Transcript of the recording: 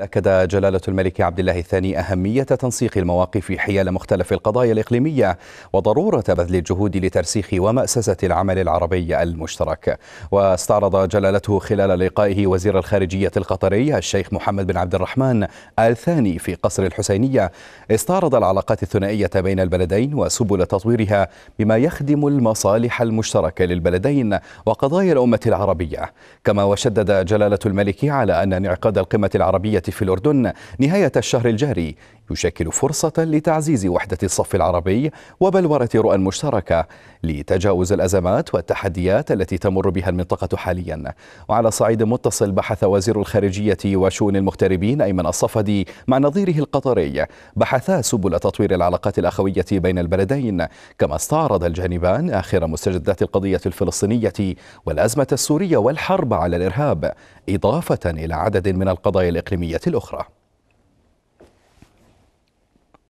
أكد جلالة الملك عبد الله الثاني أهمية تنسيق المواقف حيال مختلف القضايا الإقليمية وضرورة بذل الجهود لترسيخ ومأسسة العمل العربي المشترك واستعرض جلالته خلال لقائه وزير الخارجية القطري الشيخ محمد بن عبد الرحمن الثاني في قصر الحسينية استعرض العلاقات الثنائية بين البلدين وسبل تطويرها بما يخدم المصالح المشتركة للبلدين وقضايا الأمة العربية كما وشدد جلالة الملك على أن انعقاد القمة العربية في الأردن نهاية الشهر الجاري يشكل فرصة لتعزيز وحدة الصف العربي وبلورة رؤى مشتركة لتجاوز الأزمات والتحديات التي تمر بها المنطقة حاليا وعلى صعيد متصل بحث وزير الخارجية وشؤون المغتربين أيمن الصفدي مع نظيره القطري بحثا سبل تطوير العلاقات الأخوية بين البلدين كما استعرض الجانبان آخر مستجدات القضية الفلسطينية والأزمة السورية والحرب على الإرهاب إضافة إلى عدد من القضايا الإقليمية الأخرى